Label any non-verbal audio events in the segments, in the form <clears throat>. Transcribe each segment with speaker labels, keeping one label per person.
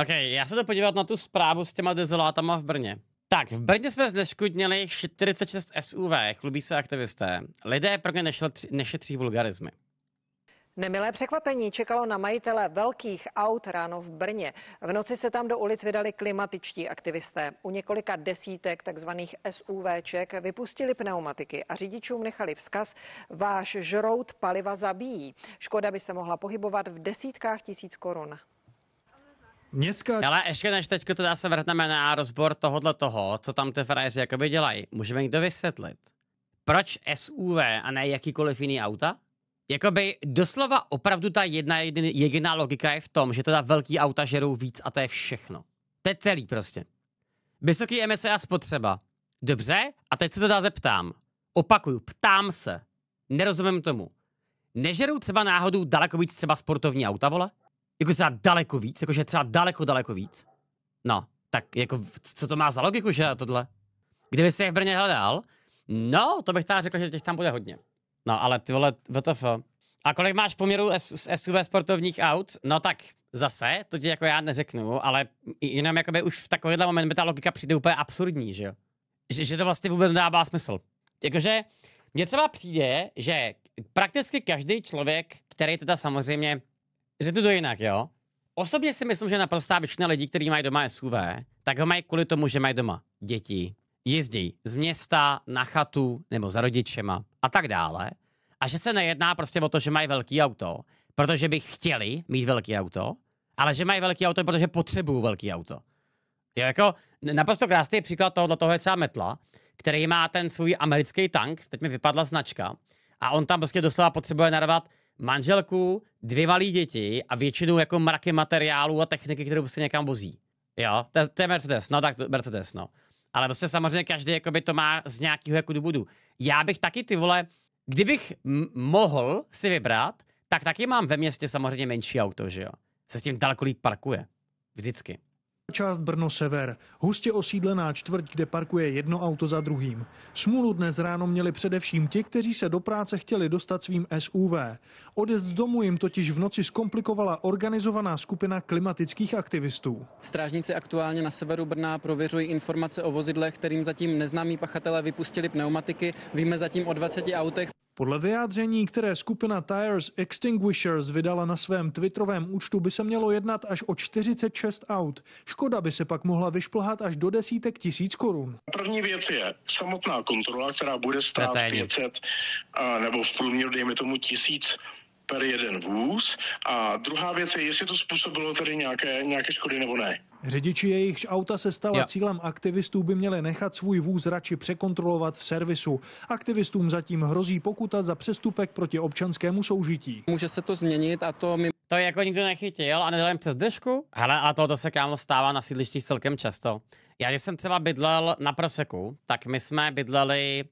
Speaker 1: OK, já se to podívat na tu zprávu s těma dezolátama v Brně. Tak, v Brně jsme zneškodnili 46 SUV, chlubí se aktivisté. Lidé pro ně nešetří, nešetří vulgarizmy. Nemilé překvapení čekalo na majitele velkých aut ráno v Brně. V noci se tam do ulic vydali klimatičtí aktivisté. U několika desítek takzvaných SUVček vypustili pneumatiky a řidičům nechali vzkaz, váš žrout paliva zabíjí. Škoda by se mohla pohybovat v desítkách tisíc korun. Městská... Ale ještě než teď teda se vrhneme na rozbor tohohle toho, co tam ty frajeři jakoby dělají, můžeme někdo vysvětlit, proč SUV a ne jakýkoliv jiný auta? Jakoby doslova opravdu ta jedna jediná logika je v tom, že teda velký auta žerou víc a to je všechno. To je celý prostě. Vysoký emise a spotřeba. Dobře, a teď se teda zeptám. Opakuju, ptám se. Nerozumím tomu. Nežerou třeba náhodou daleko víc třeba sportovní auta, vole? Jako třeba daleko víc, jakože třeba daleko, daleko víc. No, tak jako, co to má za logiku, že tohle? Kdyby se je v Brně hledal, no, to bych tady řekl, že těch tam bude hodně. No, ale ty vole, WTF. A kolik máš poměru s SUV sportovních aut? No tak zase, to ti jako já neřeknu, ale jenom jakoby už v takovýhle moment by ta logika přijde úplně absurdní, že jo? Že, že to vlastně vůbec nedává smysl. Jakože mně třeba přijde, že prakticky každý člověk, který teda samozřejmě řeknu to jinak, jo. Osobně si myslím, že naprostá většina lidí, kteří mají doma SUV, tak ho mají kvůli tomu, že mají doma děti, jezdí z města na chatu nebo za rodičema a tak dále. A že se nejedná prostě o to, že mají velký auto, protože by chtěli mít velký auto, ale že mají velký auto, protože potřebují velký auto. Jo, jako naprosto krásný příklad toho, toho je třeba Metla, který má ten svůj americký tank, teď mi vypadla značka, a on tam prostě doslova potřebuje narvat manželku, dvě malé děti a většinu jako mraky materiálu a techniky, kterou prostě někam vozí. Jo, to, to je Mercedes, no tak to, Mercedes, no. Ale prostě samozřejmě každý jakoby to má z nějakého jako důvodu. Já bych taky ty vole, kdybych mohl si vybrat, tak taky mám ve městě samozřejmě menší auto, že jo. Se s tím daleko líp parkuje. Vždycky.
Speaker 2: Část Brno Sever, hustě osídlená čtvrť, kde parkuje jedno auto za druhým. Smůlu dnes ráno měli především ti, kteří se do práce chtěli dostat svým SUV. Odjezd z domu jim totiž v noci zkomplikovala organizovaná skupina klimatických aktivistů.
Speaker 1: Strážníci aktuálně na severu Brna prověřují informace o vozidlech, kterým zatím neznámí pachatelé vypustili pneumatiky. Víme zatím o 20 autech.
Speaker 2: Podle vyjádření, které skupina Tires Extinguishers vydala na svém twitterovém účtu, by se mělo jednat až o 46 aut. Škoda by se pak mohla vyšplhat až do desítek tisíc korun. První věc je samotná kontrola, která bude stát 500 a, nebo v průměru, dejme tomu, tisíc per jeden vůz. A druhá věc je, jestli to způsobilo tedy nějaké, nějaké škody nebo ne. Řidiči jejichž auta se stala ja. cílem aktivistů by měli nechat svůj vůz radši překontrolovat v servisu. Aktivistům zatím hrozí pokuta za přestupek proti občanskému
Speaker 1: soužití. Může se to změnit a to my... To jako nikdo nechytil a nedal přes dešku. Hele, a to se kámo stává na sídlištích celkem často. Já, když jsem třeba bydlel na Proseku, tak my jsme bydleli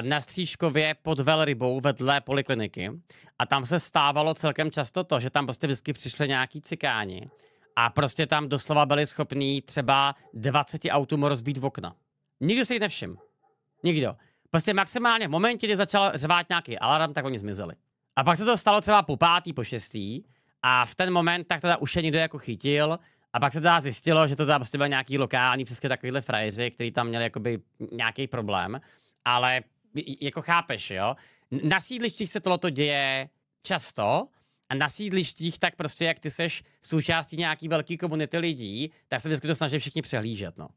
Speaker 1: na Střížkově pod velrybou vedle polikliniky a tam se stávalo celkem často to, že tam prostě vždycky přišli nějaký cikáni a prostě tam doslova byli schopní třeba 20 autům rozbít v okna. Nikdo si jich nevšiml. Nikdo. Prostě maximálně v momentě, kdy začal řvát nějaký alarm, tak oni zmizeli. A pak se to stalo třeba po pátý, po šestý a v ten moment tak teda už je někdo jako chytil a pak se teda zjistilo, že to teda prostě byl nějaký lokální přesně takovýhle frajeři, který tam měli jakoby nějaký problém ale jako chápeš, jo? Na sídlištích se tohleto děje často a na sídlištích tak prostě, jak ty seš součástí nějaký velký komunity lidí, tak se vždycky to snaží všichni přehlížet, no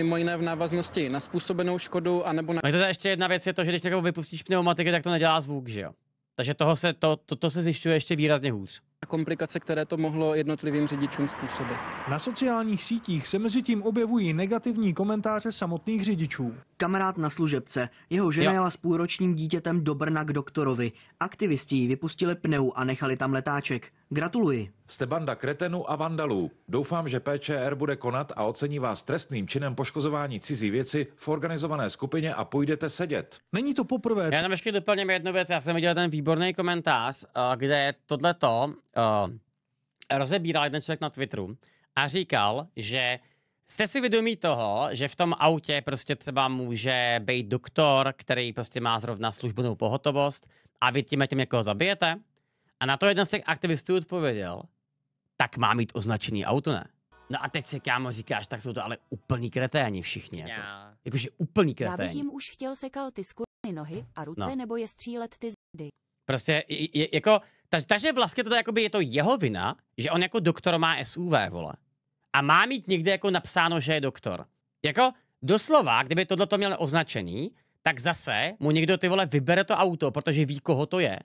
Speaker 1: mimo jiné v návaznosti na způsobenou škodu, anebo na... No to ještě jedna věc je to, že když někoho vypustíš pneumatiky, tak to nedělá zvuk, že jo? Takže toho se, to, to, to se zjišťuje ještě výrazně hůř a komplikace, které to mohlo jednotlivým řidičům způsobit.
Speaker 2: Na sociálních sítích se mezi tím objevují negativní komentáře samotných řidičů. Kamarád na služebce, jeho žena jela s půlročním dítětem do Brna k doktorovi. Aktivisti ji vypustili pneu a nechali tam letáček. Gratuluji. Jste banda kretenů a vandalů. Doufám, že PČR bude konat a ocení vás trestným činem poškozování cizí věci v organizované skupině a půjdete sedět. Není to
Speaker 1: poprvé. Já tam ještě doplním jednu věc. Já jsem viděl ten výborný komentář, eh, kde tohleto uh, rozebíral jeden člověk na Twitteru a říkal, že jste si vědomí toho, že v tom autě prostě třeba může být doktor, který prostě má zrovna službenou pohotovost a vy tím a tím někoho zabijete? A na to jeden z těch aktivistů odpověděl, tak má mít označený auto, ne? No a teď se kámo říkáš, tak jsou to ale úplní kreténi všichni. Jako. Yeah. Jakože úplní kreténi. Já bych jim
Speaker 3: už chtěl sekal ty skurny nohy a ruce no. nebo je střílet ty zdy.
Speaker 1: Prostě je, je, jako ta, takže vlastně to by je to jeho vina, že on jako doktor má SUV, vole. A má mít někde jako napsáno, že je doktor. Jako doslova, kdyby tohle to měl označený, tak zase mu někdo ty vole vybere to auto, protože ví, koho to je.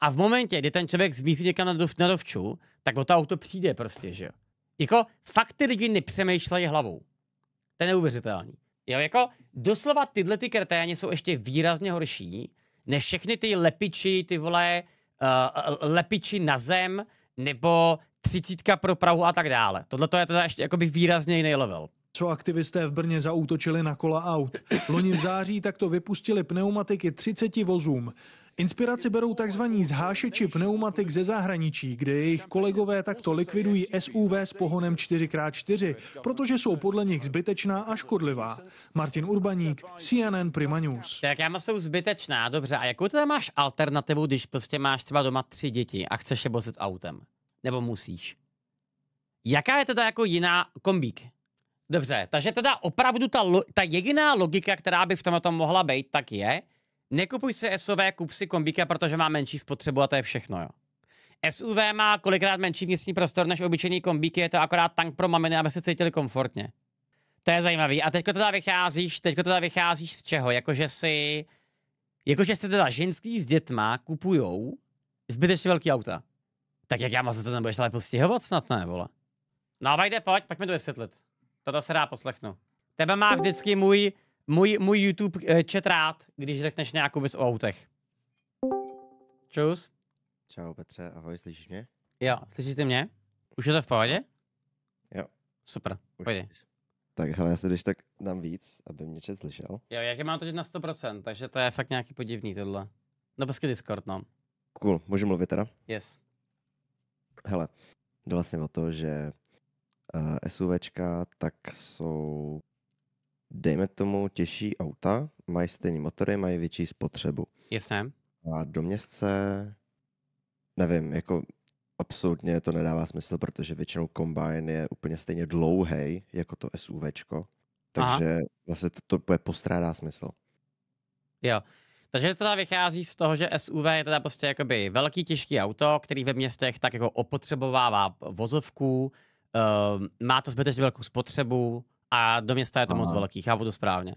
Speaker 1: A v momentě, kdy ten člověk zmizí někam na, dov, na dovču, tak o to auto přijde prostě, že jo. Jako fakt ty lidi nepřemýšlejí hlavou. To je neuvěřitelný. Jo, jako doslova tyhle ty kreténě jsou ještě výrazně horší, než všechny ty lepiči, ty vole, uh, lepiči na zem, nebo třicítka pro Prahu a tak dále. Tohle je teda ještě jakoby výrazně jiný level
Speaker 2: co aktivisté v Brně zaútočili na kola aut. Loni v září takto vypustili pneumatiky 30 vozům. Inspiraci berou tzv. zhášeči pneumatik ze zahraničí, kde jejich kolegové takto likvidují SUV s pohonem 4x4, protože jsou podle nich zbytečná a škodlivá. Martin Urbaník, CNN
Speaker 1: Prima News. Tak já jsou zbytečná, dobře. A jakou teda máš alternativu, když prostě máš třeba doma tři děti a chceš je vozit autem? Nebo musíš? Jaká je teda jako jiná kombík? Dobře, takže teda opravdu ta, lo- ta jediná logika, která by v tom mohla být, tak je, Nekupuj si SUV, kup si kombíka, protože má menší spotřebu a to je všechno, jo. SUV má kolikrát menší vnitřní prostor než obyčejný kombíky, je to akorát tank pro maminy, aby se cítili komfortně. To je zajímavý. A teďko teda vycházíš, teďko teda vycházíš z čeho? Jakože si, jakože si teda ženský s dětma kupujou zbytečně velký auta. Tak jak já za to nebudeš ale postihovat snad ne, vole. No, vajde, pojď, pojďme to vysvětlit. Toto se dá poslechnout. Tebe má vždycky můj můj, můj YouTube eh, chat rád, když řekneš nějakou věc o autech. Čus. Čau Petře, ahoj, slyšíš mě? Jo, slyšíte mě? Už je to v pohodě? Jo. Super, pojď.
Speaker 3: Tak hele, já se když tak dám víc, aby mě chat slyšel.
Speaker 1: Jo, jak je mám to na 100%, takže to je fakt nějaký podivný tohle. No pesky Discord, no.
Speaker 3: Cool, můžu mluvit teda? Yes. Hele, jde vlastně o to, že uh, eh, SUVčka tak jsou dejme tomu, těžší auta, mají stejný motory, mají větší spotřebu. Jasně. A do městce, nevím, jako absolutně to nedává smysl, protože většinou kombajn je úplně stejně dlouhý jako to SUVčko. Takže Aha. vlastně to, to postrádá smysl.
Speaker 1: Jo. Takže to teda vychází z toho, že SUV je teda prostě jakoby velký těžký auto, který ve městech tak jako opotřebovává vozovku, uh, má to zbytečně velkou spotřebu, a do města je to Aha. moc velký, chápu to správně.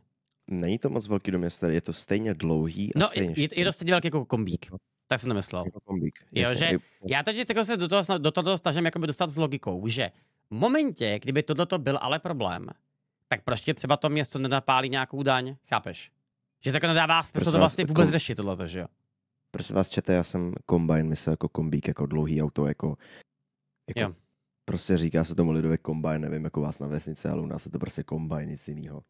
Speaker 3: Není to moc velký do města, je to stejně dlouhý a no, stejně je, je to
Speaker 1: stejně velký jako kombík. Tak jsem nemyslel. Jako kombík, jo, že já teď jako se do toho, do toho snažím jakoby dostat s logikou, že v momentě, kdyby to byl ale problém, tak proč tě třeba to město nenapálí nějakou daň, chápeš? Že tak jako nedává smysl to vlastně vůbec kom... řešit tohleto, že jo?
Speaker 3: Prosím vás, čete, já jsem kombajn myslel jako kombík, jako dlouhý auto, jako, jako Prostě říká se tomu lidově kombajn, nevím, jako vás na vesnici, ale u nás je to prostě kombajn, nic jiného.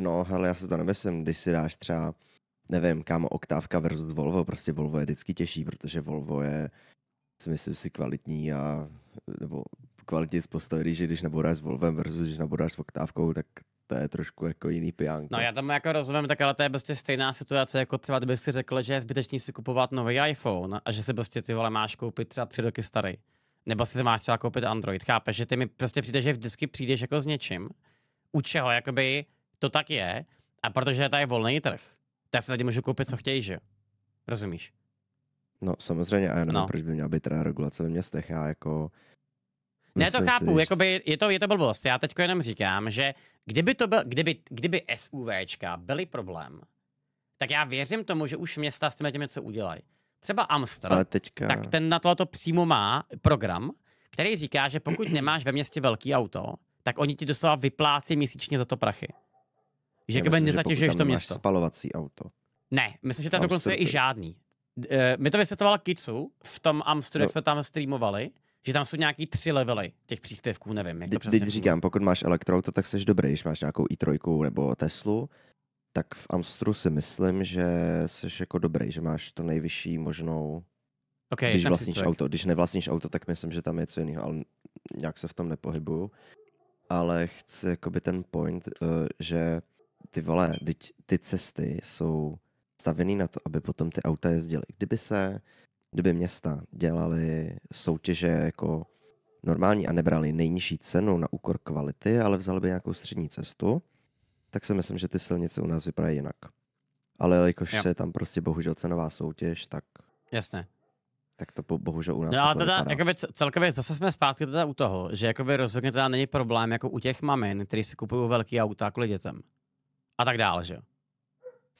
Speaker 3: No, ale já se to nemyslím, když si dáš třeba, nevím, kámo, oktávka versus Volvo, prostě Volvo je vždycky těžší, protože Volvo je, si myslím si, kvalitní a, nebo kvalitně postaví, že když nabodáš s Volvem versus když nabodáš s oktávkou, tak to je trošku jako jiný pijánko. No já
Speaker 1: tam jako rozumím, tak ale to je prostě stejná situace, jako třeba kdybych si řekl, že je zbytečný si kupovat nový iPhone a že si prostě ty vole máš koupit třeba tři roky starý. Nebo si máš třeba koupit Android, chápeš? Že ty mi prostě přijde, že vždycky přijdeš jako s něčím, u čeho jakoby to tak je, a protože tady je volný trh, tak si lidi můžu koupit, co chtějí, že Rozumíš?
Speaker 3: No samozřejmě, a já nevím, no. proč by měla být teda regulace ve městech, já jako...
Speaker 1: Ne, to chápu, si, jakoby je to, je to blbost. Já teď jenom říkám, že kdyby, to byl, kdyby, kdyby SUVčka byly problém, tak já věřím tomu, že už města s těmi něco udělají. Třeba Amsterdam, teďka... tak ten na tohle přímo má program, který říká, že pokud nemáš ve městě velký auto, tak oni ti doslova vyplácí měsíčně za to prachy. Že kdyby jako nezatěžuješ to město.
Speaker 3: spalovací auto.
Speaker 1: Ne, myslím, že tam dokonce je i žádný. Uh, eh, my to vysvětoval Kicu v tom Amsterdamu, no. jsme tam streamovali, že tam jsou nějaký tři levely těch příspěvků, nevím, jak to přesně
Speaker 3: říkám, pokud máš elektroauto, tak jsi dobrý, když máš nějakou i3 nebo Teslu, tak v Amstru si myslím, že jsi jako dobrý, že máš to nejvyšší možnou Okay, když vlastníš auto. Když nevlastníš auto, tak myslím, že tam je co jiného, ale nějak se v tom nepohybuju. Ale chci jakoby ten point, eh, že ty vole, ty, ty cesty jsou stavěný na to, aby potom ty auta jezdily. Kdyby se, kdyby města dělali soutěže jako normální a nebrali nejnižší cenu na úkor kvality, ale vzali by nějakou střední cestu, tak si myslím, že ty silnice u nás vypadají jinak. Ale jakož je tam prostě bohužel cenová soutěž, tak... Jasně. Tak
Speaker 1: to bohužel u nás No ale jako teda jakoby celkově zase jsme zpátky teda u toho, že jakoby rozhodně teda není problém jako u těch mamin, kteří si kupují velký auta kvůli dětem. A tak dále, že jo?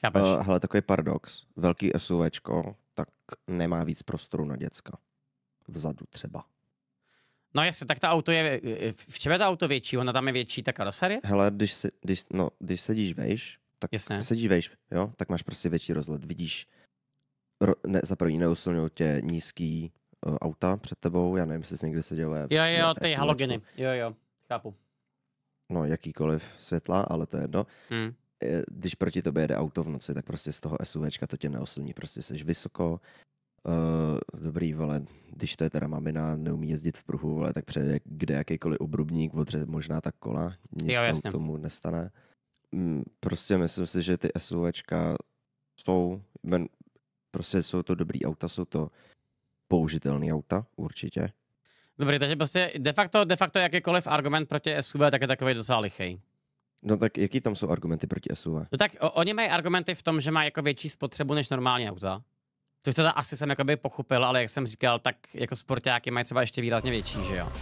Speaker 1: Chápeš? Uh,
Speaker 3: hele, takový paradox. Velký SUVčko tak nemá víc prostoru na děcka. Vzadu třeba.
Speaker 1: No jasně, tak to auto je, v čem je to auto větší? Ona tam je větší ta karoserie?
Speaker 3: Hele, když, se, když, no, když sedíš vejš, tak jasně. sedíš vejš, jo, tak máš prostě větší rozhled, vidíš, ro, ne, za první neusilňují tě nízký uh, auta před tebou, já nevím, jestli jsi někdy seděl. Jo, jo, jo ty halogeny,
Speaker 1: jo, jo, chápu.
Speaker 3: No, jakýkoliv světla, ale to je jedno. Hmm. Eh, když proti tobě jede auto v noci, tak prostě z toho SUVčka to tě neosilní, prostě jsi vysoko, Uh, dobrý, vole, když to je teda mamina, neumí jezdit v pruhu, vole, tak přejde kde jakýkoliv obrubník, odře možná tak kola, nic jo, jasně. tomu nestane. Mm, prostě myslím si, že ty SUVčka jsou, ben, prostě jsou to dobrý auta, jsou to použitelné auta, určitě.
Speaker 1: Dobrý, takže prostě de facto, de facto jakýkoliv argument proti SUV, tak je takový docela lichej.
Speaker 3: No tak jaký tam jsou argumenty proti SUV?
Speaker 1: No tak o, oni mají argumenty v tom, že má jako větší spotřebu než normální auta. Což teda asi jsem jakoby pochopil, ale jak jsem říkal, tak jako sportáky mají třeba ještě výrazně větší, že jo.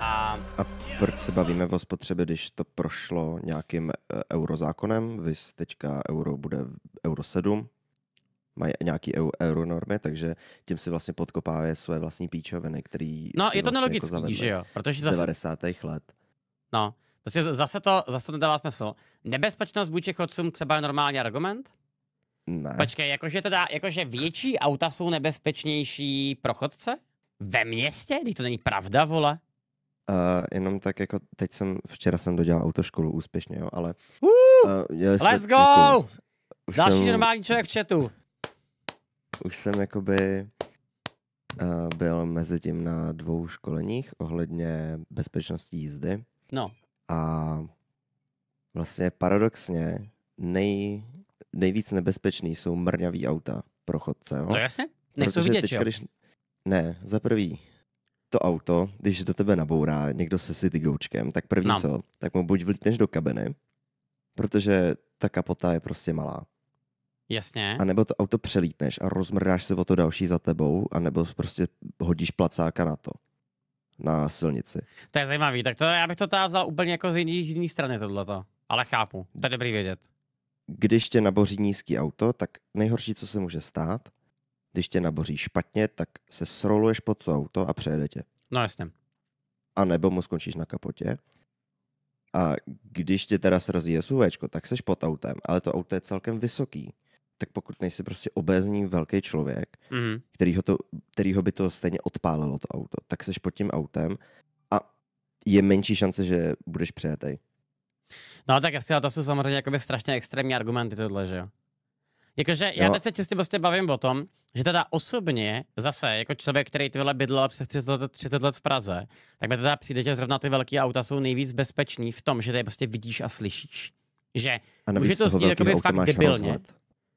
Speaker 1: A... a proč se
Speaker 3: bavíme o spotřebě, když to prošlo nějakým e, eurozákonem, Vy teďka euro bude euro 7, mají nějaký eu, normy, takže tím si vlastně podkopávají své vlastní píčoviny, který No, je to vlastně jako nelogický, jako že jo, protože zase... 90. let.
Speaker 1: No, prostě zase to, zase to nedává smysl. Nebezpečnost vůči chodcům třeba je normální argument, ne. Počkej, jakože, teda, jakože větší auta jsou nebezpečnější pro chodce? Ve městě? Když to není pravda, vole.
Speaker 3: Uh, jenom tak jako, teď jsem, včera jsem dodělal autoškolu úspěšně, jo, ale... Uh, uh, let's go! Jako, Další jsem, normální
Speaker 1: člověk v chatu.
Speaker 3: Už jsem jakoby uh, byl mezi tím na dvou školeních ohledně bezpečnosti jízdy. No. A vlastně paradoxně nej, nejvíc nebezpečný jsou mrňavý auta pro chodce. Jo? No jasně, nejsou vidět, teď, jo? Když... Ne, za prvý, to auto, když do tebe nabourá někdo se city goučkem, tak první no. co, tak mu buď vlítneš do kabiny, protože ta kapota je prostě malá.
Speaker 1: Jasně. A nebo
Speaker 3: to auto přelítneš a rozmrdáš se o to další za tebou, a nebo prostě hodíš placáka na to. Na silnici.
Speaker 1: To je zajímavý, tak to já bych to teda vzal úplně jako z z jiné strany tohleto. Ale chápu, to je dobrý vědět když tě
Speaker 3: naboří nízký auto, tak nejhorší, co se může stát, když tě naboří špatně, tak se sroluješ pod to auto a přejede tě. No jasně. A nebo mu skončíš na kapotě. A když tě teda srazí SUV, tak seš pod autem, ale to auto je celkem vysoký. Tak pokud nejsi prostě obézní velký člověk, mm-hmm. kterýho, to, kterýho by to stejně odpálilo to auto, tak seš pod tím autem a je menší šance, že budeš přejetej.
Speaker 1: No tak asi, ale to jsou samozřejmě jakoby strašně extrémní argumenty tohle, že jo. Jakože já teď se čistě prostě bavím o tom, že teda osobně, zase, jako člověk, který tyhle bydlel přes 30 let, 30 let v Praze, tak mi teda přijde, že zrovna ty velké auta jsou nejvíc bezpečný v tom, že tady prostě vidíš a slyšíš. Že a může to znít jakoby fakt debilně.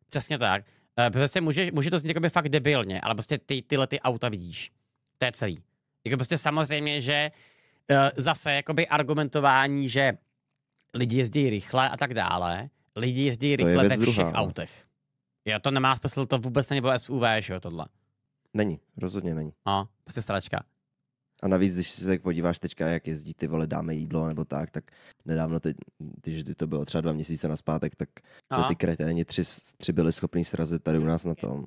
Speaker 1: Přesně tak. Eh, prostě může, může to znít jakoby fakt debilně, ale prostě ty, tyhle ty auta vidíš. To je celý. Jako prostě samozřejmě, že eh, zase jakoby argumentování, že lidi jezdí rychle a tak dále. Lidi jezdí rychle je ve všech druhá, no. autech. Jo, to nemá smysl, to vůbec není SUV, že jo, tohle.
Speaker 3: Není, rozhodně není.
Speaker 1: No, prostě stračka.
Speaker 3: A navíc, když se podíváš teďka, jak jezdí ty vole, dáme jídlo nebo tak, tak nedávno, teď, když to bylo třeba dva měsíce na zpátek, tak se ty kreténi tři, tři byli schopni srazit tady u nás na tom.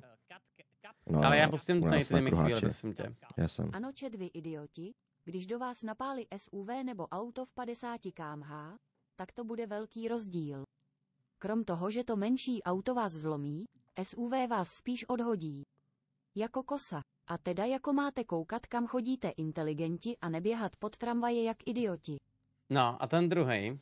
Speaker 1: No, Ale já pustím tady ty mi chvíli, prosím tě. Já jsem.
Speaker 3: Ano, če dvě idioti, když do vás napáli SUV nebo auto v 50 kmh, tak to bude velký rozdíl. Krom toho, že to menší auto vás zlomí, SUV vás spíš odhodí. Jako kosa. A teda jako máte koukat, kam chodíte inteligenti a neběhat pod tramvaje jak idioti.
Speaker 1: No a ten druhý.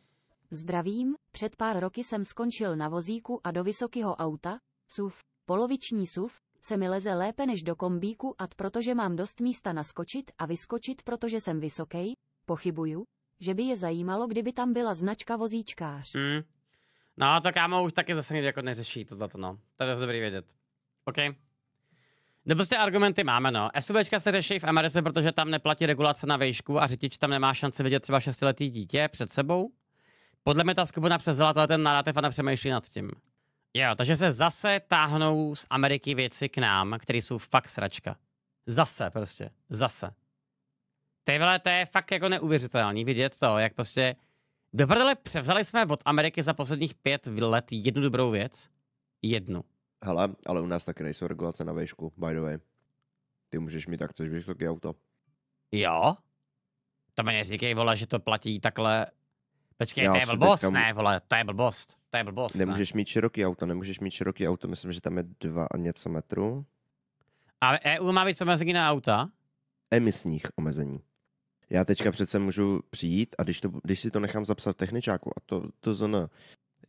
Speaker 3: Zdravím, před pár roky jsem skončil na vozíku a do vysokého auta, SUV, poloviční SUV, se mi leze lépe než do kombíku a protože mám dost místa naskočit a vyskočit, protože jsem vysoký, pochybuju, že by je zajímalo, kdyby tam byla značka vozíčkář.
Speaker 1: Mm. No, to kámo už taky zase někdy jako neřeší tohleto, no. To je dobrý vědět. OK. No prostě argumenty máme, no. SUVčka se řeší v Americe, protože tam neplatí regulace na vejšku a řidič tam nemá šanci vidět třeba šestiletý dítě před sebou. Podle mě ta skupina převzala tohle ten narrativ a nepřemýšlí nad tím. Jo, takže se zase táhnou z Ameriky věci k nám, které jsou fakt sračka. Zase prostě, zase. Ty vole, to je fakt jako neuvěřitelný vidět to, jak prostě... Do převzali jsme od Ameriky za posledních pět let jednu dobrou věc. Jednu.
Speaker 3: Hele, ale u nás taky nejsou regulace na vejšku, by the way. Ty můžeš mít tak, chceš vysoké auto.
Speaker 1: Jo? To mě neříkej, vole, že to platí takhle. Počkej, Já to je blbost, teďka... ne, vole, to je blbost, to je blbost, Nemůžeš ne?
Speaker 3: mít široký auto, nemůžeš mít široký auto, myslím, že tam je dva a něco metru.
Speaker 1: A EU má víc omezení na auta?
Speaker 3: Emisních omezení já teďka přece můžu přijít a když, to, když si to nechám zapsat techničáku a to, to zn,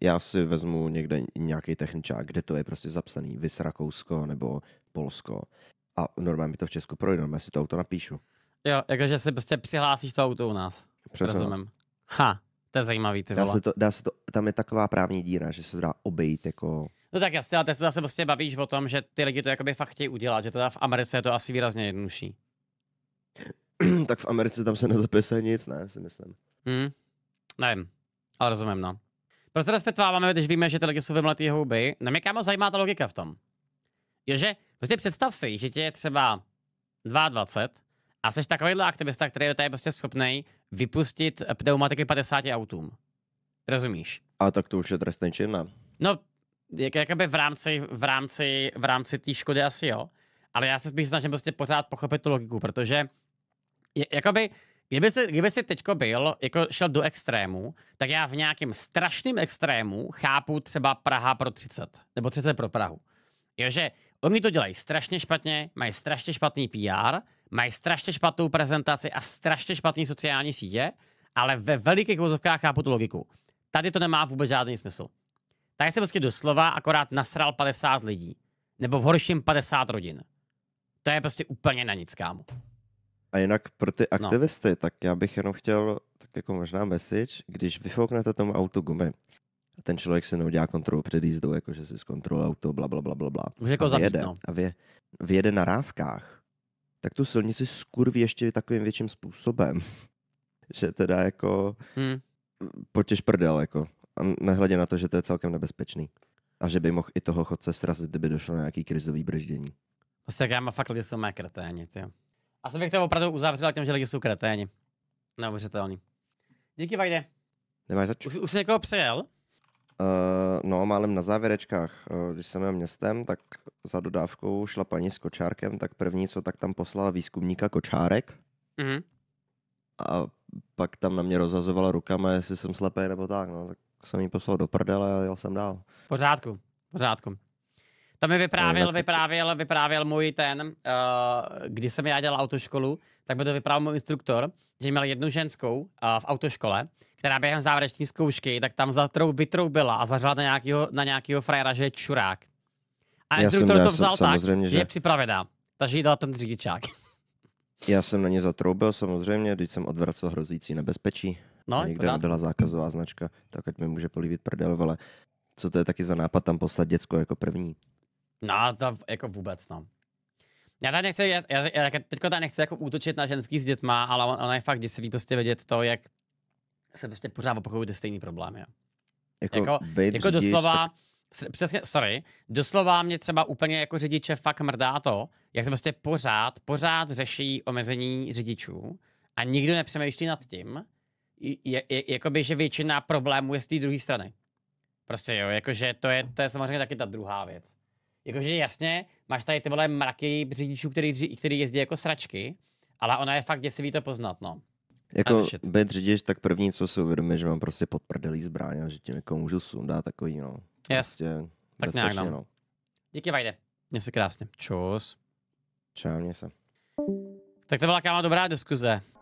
Speaker 3: já si vezmu někde nějaký techničák, kde to je prostě zapsaný, vys Rakousko nebo Polsko a normálně mi to v Česku projde, normálně si to auto napíšu.
Speaker 1: Jo, jakože si prostě přihlásíš to auto u nás. Přesná. Rozumím. Ha, to je zajímavý, ty vole. Dá se
Speaker 3: to, dá se to, tam je taková právní díra, že se to dá obejít jako...
Speaker 1: No tak jasně, ale ty se zase prostě bavíš o tom, že ty lidi to jakoby fakt chtějí udělat, že teda v Americe je to asi výrazně jednodušší.
Speaker 3: <clears throat> tak v Americe tam se nezapisuje nic, ne, si myslím.
Speaker 1: Hmm. Ne, ale rozumím, no. Proč se máme, když víme, že ty lidi jsou vymletý houby? Na no mě kámo zajímá ta logika v tom. Jo, že prostě představ si, že tě je třeba 22 a jsi takovýhle aktivista, který je tady prostě schopný vypustit pneumatiky 50 autům. Rozumíš?
Speaker 3: A tak to už je trestný čin, ne?
Speaker 1: No, jak, jakoby v rámci, v rámci, v rámci té škody asi jo. Ale já se spíš snažím prostě pořád pochopit tu logiku, protože jakoby, kdyby si, kdyby si teďko byl, jako šel do extrému, tak já v nějakém strašném extrému chápu třeba Praha pro 30, nebo 30 pro Prahu. Jo, že oni to dělají strašně špatně, mají strašně špatný PR, mají strašně špatnou prezentaci a strašně špatný sociální sítě, ale ve velikých vozovkách chápu tu logiku. Tady to nemá vůbec žádný smysl. Tady se prostě doslova akorát nasral 50 lidí. Nebo v horším 50 rodin. To je prostě úplně na nic, kámo.
Speaker 3: A jinak pro ty no. aktivisty, no. tak já bych jenom chtěl, tak jako možná message, když vyfouknete tomu autu gumy, a ten člověk si neudělá kontrolu před jízdou, jakože si zkontroluje auto, bla, bla, bla, bla, bla. Může jako zabít, no. A vy, vyjede na rávkách, tak tu silnici skurví ještě takovým větším způsobem, <laughs> že teda jako hmm. potěž prdel, jako. A nehledě na to, že to je celkem nebezpečný. A že by mohl i toho chodce srazit, kdyby došlo na nějaký krizový brždění.
Speaker 1: Vlastně já má fakt, že jsou mé krténi, ty jsem bych to opravdu uzavřel těm, že lidi jsou kreténi. Neuvěřitelný. Díky, Vajde. Nemáš zač. Už, už jsi někoho přejel?
Speaker 3: Uh, no, málem na závěrečkách. Uh, když jsem jel městem, tak za dodávkou šla paní s kočárkem, tak první co, tak tam poslala výzkumníka kočárek. Mm-hmm. A pak tam na mě rozhazovala rukama, jestli jsem slepý nebo tak, no, tak jsem jí poslal do prdele a jel jsem dál.
Speaker 1: Pořádku, pořádku. To mi vyprávěl, vyprávěl, vyprávěl můj ten, uh, eh, když jsem já dělal autoškolu, tak by to vyprávěl můj instruktor, že měl jednu ženskou uh, v autoškole, která během závěreční zkoušky, tak tam zatrou, vytroubila a zařela na nějakého, na nějakého frajera, že je čurák. A já instruktor jsem, to vzal jsem, tak, že... že je připravená. Takže jí dala ten řidičák.
Speaker 3: <laughs> Já jsem na ně zatroubil samozřejmě, když jsem odvracel hrozící nebezpečí.
Speaker 1: No, někde pořád. byla
Speaker 3: zákazová značka, tak ať mi může polívit prdel, ale co to je taky za nápad tam poslat děcko jako první?
Speaker 1: No, to jako vůbec, no. Já tady nechci, já, já, já teďko tady nechci jako útočit na ženský s dětma, ale on, ono je fakt děsivý prostě vidět to, jak se prostě pořád opakují ty stejný problémy, Jako, jako, jako doslova, tak... přesně, sorry, doslova mě třeba úplně jako řidiče fakt mrdá to, jak se prostě pořád, pořád řeší omezení řidičů a nikdo nepřemýšlí nad tím, je, je, jakoby, že většina problémů je z té druhé strany. Prostě jo, jakože to je, to je samozřejmě taky ta druhá věc. Jakože jasně, máš tady ty vole mraky řidičů, který, který jezdí jako sračky, ale ona je fakt děsivý to poznat, no. Jako
Speaker 3: být řidič, tak první, co si uvědomí, že mám prostě pod prdelí zbraně, že tím jako můžu sundat takový, no.
Speaker 1: Yes. Prostě tak nějak, no. no. Díky, Vajde. Mě se krásně. Čus. Čau, mě se. Tak to byla kámo dobrá diskuze.